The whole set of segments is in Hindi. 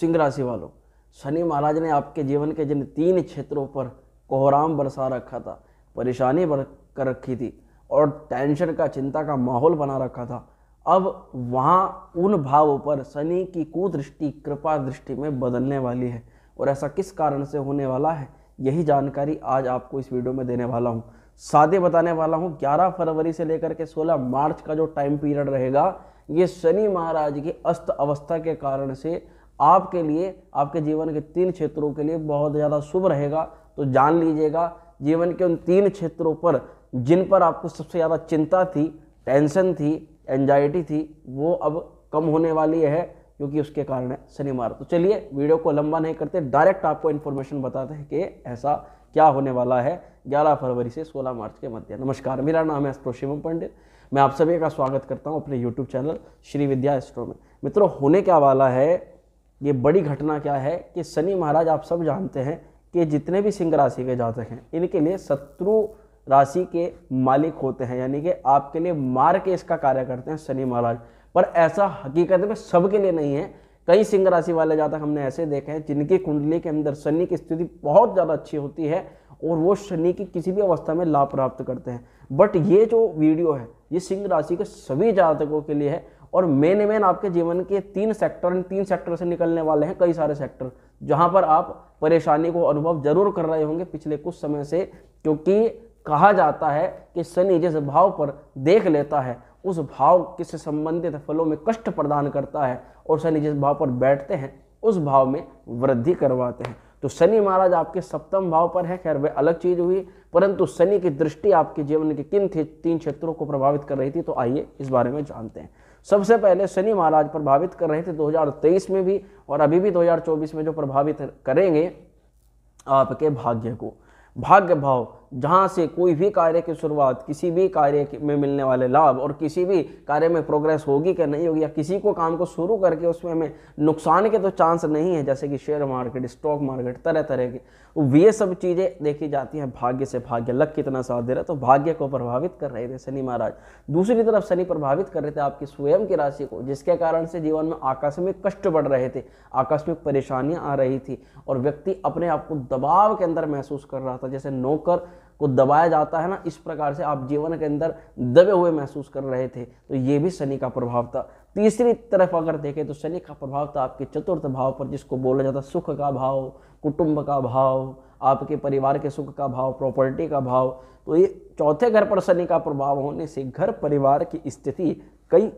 सिंह राशि वालों शनि महाराज ने आपके जीवन के जिन तीन क्षेत्रों पर कोहराम बरसा रखा था परेशानी बर कर रखी थी और टेंशन का चिंता का माहौल बना रखा था अब वहाँ उन भावों पर शनि की कुदृष्टि कृपा दृष्टि में बदलने वाली है और ऐसा किस कारण से होने वाला है यही जानकारी आज आपको इस वीडियो में देने वाला हूँ सादे बताने वाला हूँ 11 फरवरी से लेकर के 16 मार्च का जो टाइम पीरियड रहेगा ये शनि महाराज की अस्त अवस्था के कारण से आपके लिए आपके जीवन के तीन क्षेत्रों के लिए बहुत ज़्यादा शुभ रहेगा तो जान लीजिएगा जीवन के उन तीन क्षेत्रों पर जिन पर आपको सबसे ज़्यादा चिंता थी टेंशन थी एंजाइटी थी वो अब कम होने वाली है क्योंकि उसके कारण है शनिवार तो चलिए वीडियो को लंबा नहीं करते डायरेक्ट आपको इन्फॉर्मेशन बताते हैं कि ऐसा क्या होने वाला है 11 फरवरी से 16 मार्च के मध्य नमस्कार मेरा नाम है एस्ट्रो शिवम पंडित मैं आप सभी का स्वागत करता हूं अपने YouTube channel Shri Vidya astro में मित्रों होने क्या वाला है ये बड़ी घटना क्या है कि शनि महाराज आप सब जानते हैं कि जितने भी सिंह राशि के जातक हैं इनके लिए शत्रु राशि के मालिक होते हैं यानी कि आपके लिए मार के इसका कार्य करते हैं शनि महाराज पर ऐसा हकीकत में सबके लिए नहीं है कई सिंह राशि वाले जातक हमने ऐसे देखे हैं जिनकी कुंडली के अंदर शनि की स्थिति बहुत ज़्यादा अच्छी होती है और वो शनि की किसी भी अवस्था में लाभ प्राप्त करते हैं बट ये जो वीडियो है ये सिंह राशि के सभी जातकों के लिए है और मेन मेन आपके जीवन के तीन सेक्टर इन तीन सेक्टर से निकलने वाले हैं कई सारे सेक्टर जहां पर आप परेशानी को अनुभव जरूर कर रहे होंगे पिछले कुछ समय से क्योंकि कहा जाता है कि शनि जिस भाव पर देख लेता है उस भाव किस संबंधित फलों में कष्ट प्रदान करता है और शनि जिस भाव पर बैठते हैं उस भाव में वृद्धि करवाते हैं तो शनि महाराज आपके सप्तम भाव पर है खैर वह अलग चीज हुई परंतु शनि की दृष्टि आपके जीवन के किन तीन क्षेत्रों को प्रभावित कर रही थी तो आइए इस बारे में जानते हैं सबसे पहले शनि महाराज प्रभावित कर रहे थे 2023 में भी और अभी भी 2024 में जो प्रभावित करेंगे आपके भाग्य को भाग्य भाव जहाँ से कोई भी कार्य की शुरुआत किसी भी कार्य में मिलने वाले लाभ और किसी भी कार्य में प्रोग्रेस होगी कि नहीं होगी या किसी को काम को शुरू करके उसमें हमें नुकसान के तो चांस नहीं है जैसे कि शेयर मार्केट स्टॉक मार्केट तरह तरह की ये सब चीज़ें देखी जाती हैं भाग्य से भाग्य लक कितना साथ दे रहा है तो भाग्य को प्रभावित कर रहे थे शनि महाराज दूसरी तरफ शनि प्रभावित कर रहे थे आपकी स्वयं की राशि को जिसके कारण से जीवन में आकस्मिक कष्ट बढ़ रहे थे आकस्मिक परेशानियाँ आ रही थी और व्यक्ति अपने आप को दबाव के अंदर महसूस कर रहा था जैसे नौकर को दबाया जाता है ना इस प्रकार से आप जीवन के अंदर दबे हुए महसूस कर रहे थे तो ये भी शनि का प्रभाव था तीसरी तरफ अगर देखें तो शनि का प्रभाव था आपके चतुर्थ भाव पर जिसको बोला जाता सुख का भाव कुटुंब का भाव आपके परिवार के सुख का भाव प्रॉपर्टी का भाव तो ये चौथे घर पर शनि का प्रभाव होने से घर परिवार की स्थिति कई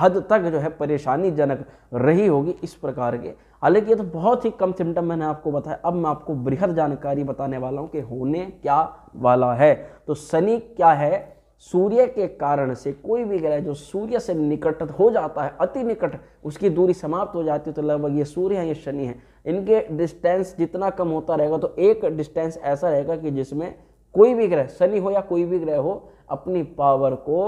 हद तक जो है परेशानीजनक रही होगी इस प्रकार के हालांकि ये तो बहुत ही कम सिम्टम मैंने आपको बताया अब मैं आपको बृहद जानकारी बताने वाला हूँ कि होने क्या वाला है तो शनि क्या है सूर्य के कारण से कोई भी ग्रह जो सूर्य से निकट हो जाता है अति निकट उसकी दूरी समाप्त हो जाती है तो लगभग ये सूर्य है ये शनि है इनके डिस्टेंस जितना कम होता रहेगा तो एक डिस्टेंस ऐसा रहेगा कि जिसमें कोई भी ग्रह शनि हो या कोई भी ग्रह हो अपनी पावर को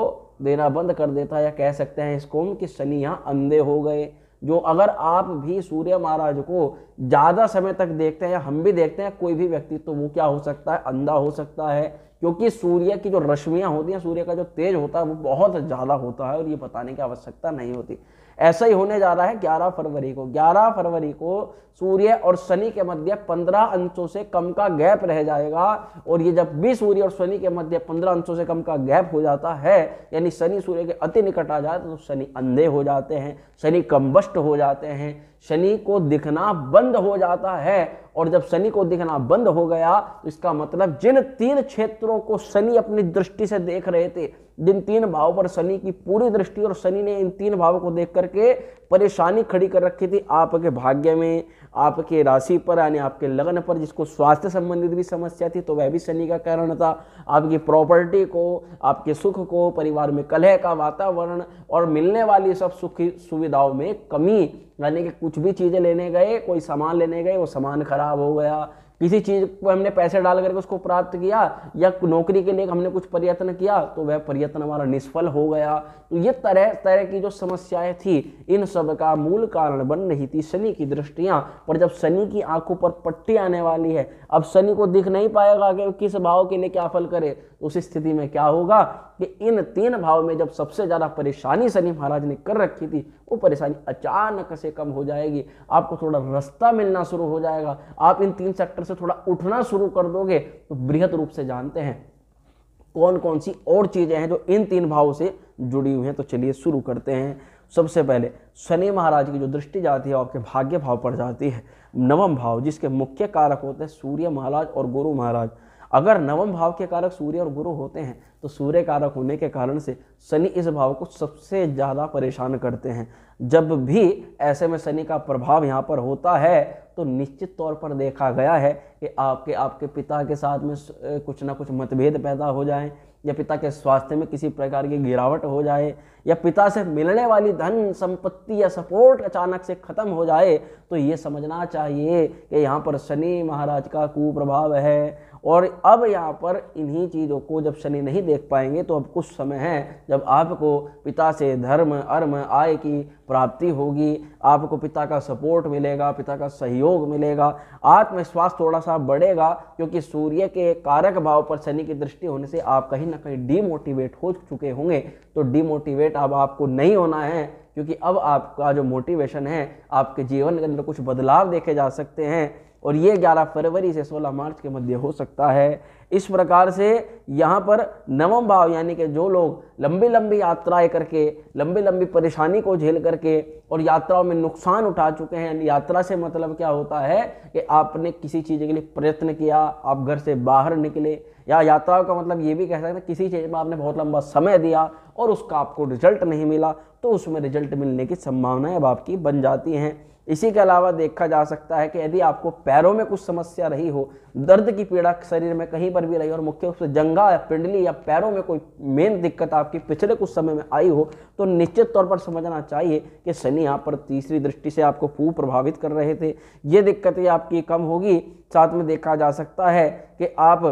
देना बंद कर देता है या कह सकते हैं इसको हम कि शनि यहाँ अंधे हो गए जो अगर आप भी सूर्य महाराज को ज़्यादा समय तक देखते हैं या हम भी देखते हैं कोई भी व्यक्ति तो वो क्या हो सकता है अंधा हो सकता है क्योंकि सूर्य की जो रश्मियाँ होती हैं सूर्य का जो तेज होता है वो बहुत ज़्यादा होता है और ये बताने की आवश्यकता नहीं होती ऐसा ही होने जा रहा है 11 फरवरी को 11 फरवरी को सूर्य और शनि के मध्य 15 अंशों से कम का गैप रह जाएगा और ये जब भी सूर्य और शनि के मध्य 15 अंशों से कम का गैप हो जाता है यानी शनि सूर्य के अति निकट आ जाए तो शनि अंधे हो जाते हैं शनि कम्बस्ट हो जाते हैं शनि को दिखना बंद हो जाता है और जब शनि को दिखना बंद हो गया तो इसका मतलब जिन तीन क्षेत्रों को शनि अपनी दृष्टि से देख रहे थे जिन तीन भावों पर शनि की पूरी दृष्टि और शनि ने इन तीन भावों को देख करके परेशानी खड़ी कर रखी थी आपके भाग्य में आपके राशि पर यानी आपके लग्न पर जिसको स्वास्थ्य संबंधित भी समस्या थी तो वह भी शनि का कारण था आपकी प्रॉपर्टी को आपके सुख को परिवार में कलह का वातावरण और मिलने वाली सब सुख सुविधाओं में कमी यानी कि कुछ भी चीज़ें लेने गए कोई सामान लेने गए वो सामान खराब हो गया किसी चीज को हमने पैसे डाल करके उसको प्राप्त किया या नौकरी के लिए हमने कुछ प्रयत्न किया तो वह प्रयत्न हमारा निष्फल हो गया तो ये तरह तरह की जो समस्याएं थी इन सब का मूल कारण बन रही थी शनि की दृष्टियां पर जब शनि की आंखों पर पट्टी आने वाली है अब शनि को दिख नहीं पाएगा कि किस भाव के लिए क्या फल करे उस स्थिति में क्या होगा कि इन तीन भाव में जब सबसे ज़्यादा परेशानी शनि महाराज ने कर रखी थी वो परेशानी अचानक से कम हो जाएगी आपको थोड़ा रास्ता मिलना शुरू हो जाएगा आप इन तीन सेक्टर से थोड़ा उठना शुरू कर दोगे तो बृहद रूप से जानते हैं कौन कौन सी और चीज़ें हैं जो इन तीन भाव से जुड़ी हुई हैं तो चलिए शुरू करते हैं सबसे पहले शनि महाराज की जो दृष्टि जाती है आपके भाग्य भाव पर जाती है नवम भाव जिसके मुख्य कारक होते हैं सूर्य महाराज और गुरु महाराज अगर नवम भाव के कारक सूर्य और गुरु होते हैं तो सूर्य कारक होने के कारण से शनि इस भाव को सबसे ज़्यादा परेशान करते हैं जब भी ऐसे में शनि का प्रभाव यहाँ पर होता है तो निश्चित तौर पर देखा गया है कि आपके आपके पिता के साथ में कुछ ना कुछ मतभेद पैदा हो जाएं या पिता के स्वास्थ्य में किसी प्रकार की गिरावट हो जाए या पिता से मिलने वाली धन संपत्ति या सपोर्ट अचानक से खत्म हो जाए तो ये समझना चाहिए कि यहाँ पर शनि महाराज का कुप्रभाव है और अब यहाँ पर इन्हीं चीज़ों को जब शनि नहीं देख पाएंगे तो अब कुछ समय है जब आपको पिता से धर्म अर्म आय की प्राप्ति होगी आपको पिता का सपोर्ट मिलेगा पिता का सहयोग मिलेगा आत्मविश्वास थोड़ा सा बढ़ेगा क्योंकि सूर्य के कारक भाव पर शनि की दृष्टि होने से आप कहीं ना कहीं डीमोटिवेट हो चुके होंगे तो डीमोटिवेट अब आपको नहीं होना है क्योंकि अब आपका जो मोटिवेशन है आपके जीवन के अंदर कुछ बदलाव देखे जा सकते हैं और ये 11 फरवरी से 16 मार्च के मध्य हो सकता है इस प्रकार से यहाँ पर नवम भाव यानी कि जो लोग लंबी लंबी यात्राएं करके लंबी लंबी परेशानी को झेल करके और यात्राओं में नुकसान उठा चुके हैं यात्रा से मतलब क्या होता है कि आपने किसी चीज़ के लिए प्रयत्न किया आप घर से बाहर निकले या यात्राओं का मतलब ये भी कह सकते हैं किसी चीज़ में आपने बहुत लंबा समय दिया और उसका आपको रिजल्ट नहीं मिला तो उसमें रिजल्ट मिलने की संभावनाएं अब आपकी बन जाती हैं इसी के अलावा देखा जा सकता है कि यदि आपको पैरों में कुछ समस्या रही हो दर्द की पीड़ा शरीर में कहीं पर भी रही हो और मुख्य रूप से जंगा या पिंडली या पैरों में कोई मेन दिक्कत आपकी पिछले कुछ समय में आई हो तो निश्चित तौर पर समझना चाहिए कि शनि यहाँ पर तीसरी दृष्टि से आपको फू प्रभावित कर रहे थे ये दिक्कतें आपकी कम होगी साथ में देखा जा सकता है कि आप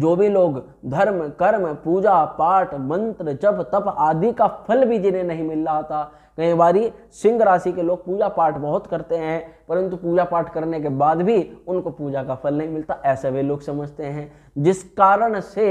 जो भी लोग धर्म कर्म पूजा पाठ मंत्र जप तप आदि का फल भी जिन्हें नहीं मिल रहा था कई बारी सिंह राशि के लोग पूजा पाठ बहुत करते हैं परंतु पूजा पाठ करने के बाद भी उनको पूजा का फल नहीं मिलता ऐसे वे लोग समझते हैं जिस कारण से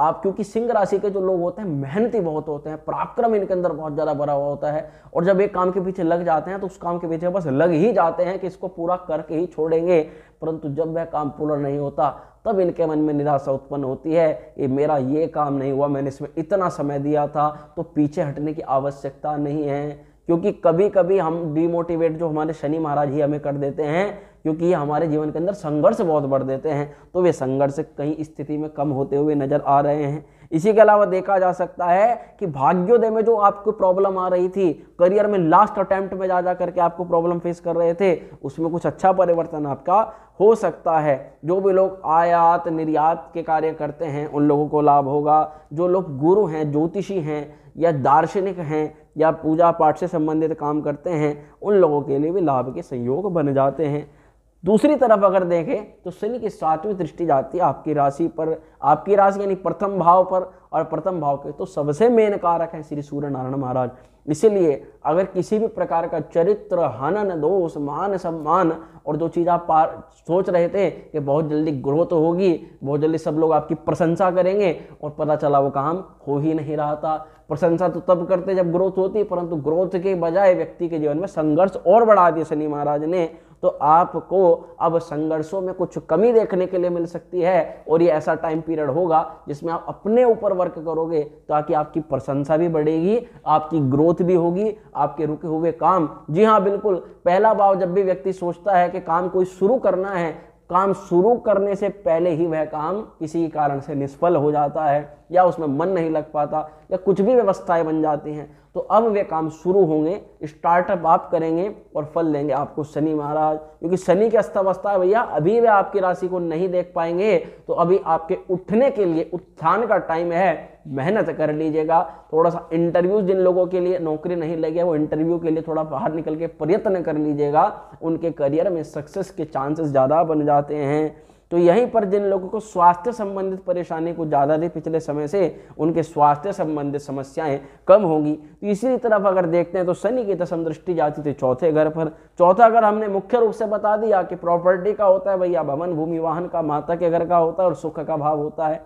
आप क्योंकि सिंह राशि के जो लोग होते हैं मेहनती बहुत होते हैं पराक्रम इनके अंदर बहुत ज़्यादा भरा हुआ होता है और जब एक काम के पीछे लग जाते हैं तो उस काम के पीछे बस लग ही जाते हैं कि इसको पूरा करके ही छोड़ेंगे परंतु जब वह काम पूरा नहीं होता तब इनके मन में निराशा उत्पन्न होती है ये मेरा ये काम नहीं हुआ मैंने इसमें इतना समय दिया था तो पीछे हटने की आवश्यकता नहीं है क्योंकि कभी कभी हम डिमोटिवेट जो हमारे शनि महाराज ही हमें कर देते हैं क्योंकि ये हमारे जीवन के अंदर संघर्ष बहुत बढ़ देते हैं तो वे संघर्ष कहीं स्थिति में कम होते हुए नजर आ रहे हैं इसी के अलावा देखा जा सकता है कि भाग्योदय में जो आपको प्रॉब्लम आ रही थी करियर में लास्ट अटेम्प्ट में जा जा करके आपको प्रॉब्लम फेस कर रहे थे उसमें कुछ अच्छा परिवर्तन आपका हो सकता है जो भी लोग आयात निर्यात के कार्य करते हैं उन लोगों को लाभ होगा जो लोग गुरु हैं ज्योतिषी हैं या दार्शनिक हैं या पूजा पाठ से संबंधित काम करते हैं उन लोगों के लिए भी लाभ के संयोग बन जाते हैं दूसरी तरफ अगर देखें तो शनि की सातवीं दृष्टि जाती है आपकी राशि पर आपकी राशि यानी प्रथम भाव पर और प्रथम भाव के तो सबसे मेन कारक है श्री सूर्य नारायण महाराज इसीलिए अगर किसी भी प्रकार का चरित्र हनन दोष मान सम्मान और जो चीज़ आप पार सोच रहे थे कि बहुत जल्दी ग्रोथ होगी बहुत जल्दी सब लोग आपकी प्रशंसा करेंगे और पता चला वो काम हो ही नहीं रहा था प्रशंसा तो तब करते जब ग्रोथ होती परंतु ग्रोथ के बजाय व्यक्ति के जीवन में संघर्ष और बढ़ा दिया शनि महाराज ने तो आपको अब संघर्षों में कुछ कमी देखने के लिए मिल सकती है और ये ऐसा टाइम पीरियड होगा जिसमें आप अपने ऊपर वर्क करोगे ताकि आपकी प्रशंसा भी बढ़ेगी आपकी ग्रोथ भी होगी आपके रुके हुए काम जी हाँ बिल्कुल पहला भाव जब भी व्यक्ति सोचता है कि काम कोई शुरू करना है काम शुरू करने से पहले ही वह काम किसी कारण से निष्फल हो जाता है या उसमें मन नहीं लग पाता या कुछ भी व्यवस्थाएं बन जाती हैं तो अब वे काम शुरू होंगे स्टार्टअप आप करेंगे और फल लेंगे आपको शनि महाराज क्योंकि शनि की अस्थावस्था है भैया अभी वे आपकी राशि को नहीं देख पाएंगे तो अभी आपके उठने के लिए उत्थान का टाइम है मेहनत कर लीजिएगा थोड़ा सा इंटरव्यू जिन लोगों के लिए नौकरी नहीं लगे वो इंटरव्यू के लिए थोड़ा बाहर निकल के प्रयत्न कर लीजिएगा उनके करियर में सक्सेस के चांसेस ज़्यादा बन जाते हैं तो यहीं पर जिन लोगों को स्वास्थ्य संबंधित परेशानी को ज़्यादा थी पिछले समय से उनके स्वास्थ्य संबंधित समस्याएं कम होंगी तो इसी तरफ अगर देखते हैं तो शनि की दशम दृष्टि जाती थी चौथे घर पर चौथा घर हमने मुख्य रूप से बता दिया कि प्रॉपर्टी का होता है भैया भवन भूमि वाहन का माता के घर का होता है और सुख का भाव होता है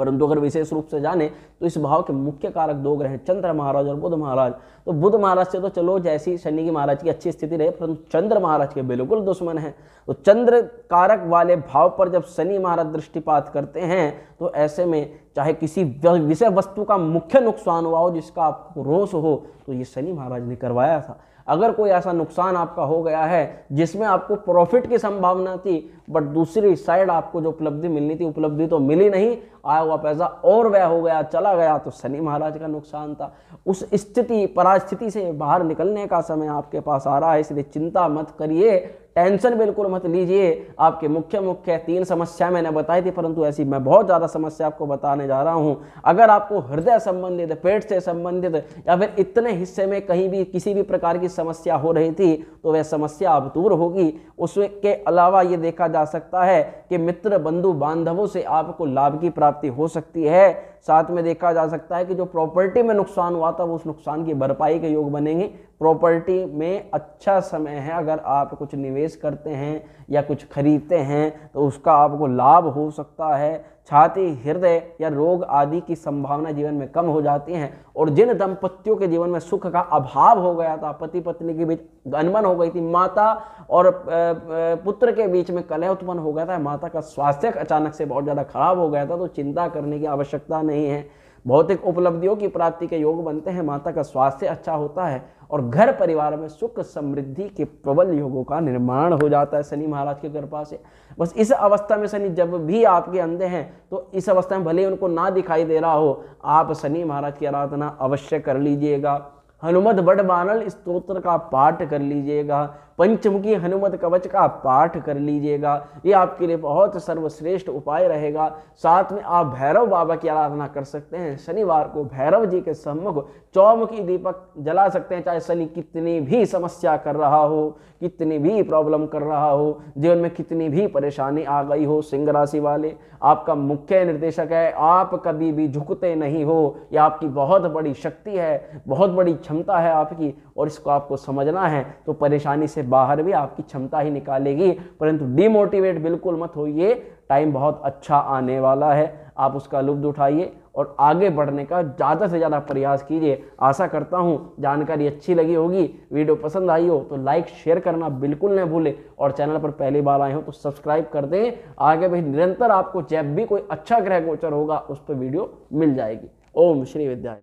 परंतु अगर विशेष रूप से जाने तो इस भाव के मुख्य कारक दो ग्रह चंद्र महाराज और बुध महाराज तो बुध महाराज से तो चलो जैसी शनि की महाराज की अच्छी स्थिति रहे परंतु चंद्र महाराज के बिल्कुल दुश्मन है तो चंद्र कारक वाले भाव पर जब शनि महाराज दृष्टिपात करते हैं तो ऐसे में चाहे किसी विषय वस्तु का मुख्य नुकसान हुआ हो जिसका आपको रोष हो तो ये शनि महाराज ने करवाया था अगर कोई ऐसा नुकसान आपका हो गया है जिसमें आपको प्रॉफिट की संभावना थी बट दूसरी साइड आपको जो उपलब्धि मिलनी थी उपलब्धि तो मिली नहीं आया हुआ पैसा और वह हो गया चला गया तो शनि महाराज का नुकसान था उस स्थिति परास्थिति से बाहर निकलने का समय आपके पास आ रहा है इसलिए चिंता मत करिए टेंशन बिल्कुल मत लीजिए आपके मुख्य मुख्य तीन समस्या मैंने बताई थी परंतु ऐसी मैं बहुत ज़्यादा समस्या आपको बताने जा रहा हूँ अगर आपको हृदय संबंधित पेट से संबंधित या फिर इतने हिस्से में कहीं भी किसी भी प्रकार की समस्या हो रही थी तो वह समस्या अब दूर होगी उसके अलावा ये देखा जा सकता है कि मित्र बंधु बांधवों से आपको लाभ की प्राप्ति हो सकती है साथ में देखा जा सकता है कि जो प्रॉपर्टी में नुकसान हुआ था वो उस नुकसान की भरपाई के योग बनेंगे प्रॉपर्टी में अच्छा समय है अगर आप कुछ निवेश करते हैं या कुछ खरीदते हैं तो उसका आपको लाभ हो सकता है छाती हृदय या रोग आदि की संभावना जीवन में कम हो जाती है और जिन दंपतियों के जीवन में सुख का अभाव हो गया था पति पत्नी के बीच अनबन हो गई थी माता और पुत्र के बीच में कलह उत्पन्न हो गया था माता का स्वास्थ्य अचानक से बहुत ज़्यादा खराब हो गया था तो चिंता करने की आवश्यकता नहीं है भौतिक उपलब्धियों की प्राप्ति के योग बनते हैं माता का स्वास्थ्य अच्छा होता है और घर परिवार में सुख समृद्धि के प्रबल योगों का निर्माण हो जाता है शनि महाराज की कृपा से बस इस अवस्था में शनि जब भी आपके अंधे हैं तो इस अवस्था में भले उनको ना दिखाई दे रहा हो आप शनि महाराज की आराधना अवश्य कर लीजिएगा हनुमत बड बानल स्त्रोत्र का पाठ कर लीजिएगा पंचमुखी हनुमत कवच का पाठ कर लीजिएगा ये आपके लिए बहुत सर्वश्रेष्ठ उपाय रहेगा साथ में आप भैरव बाबा की आराधना कर सकते हैं शनिवार को भैरव जी के सम्मुख चौमुखी दीपक जला सकते हैं चाहे शनि कितनी भी समस्या कर रहा हो कितनी भी प्रॉब्लम कर रहा हो जीवन में कितनी भी परेशानी आ गई हो सिंह राशि वाले आपका मुख्य निर्देशक है आप कभी भी झुकते नहीं हो ये आपकी बहुत बड़ी शक्ति है बहुत बड़ी क्षमता है आपकी और इसको आपको समझना है तो परेशानी से बाहर भी आपकी क्षमता ही निकालेगी परंतु डिमोटिवेट बिल्कुल मत होइए टाइम बहुत अच्छा आने वाला है आप उसका लुफ्त उठाइए और आगे बढ़ने का ज़्यादा से ज़्यादा प्रयास कीजिए आशा करता हूँ जानकारी अच्छी लगी होगी वीडियो पसंद आई हो तो लाइक शेयर करना बिल्कुल ना भूलें और चैनल पर पहली बार आए हो तो सब्सक्राइब कर दें आगे भी निरंतर आपको जब भी कोई अच्छा ग्रह गोचर होगा उस पर वीडियो मिल जाएगी ओम श्री विद्या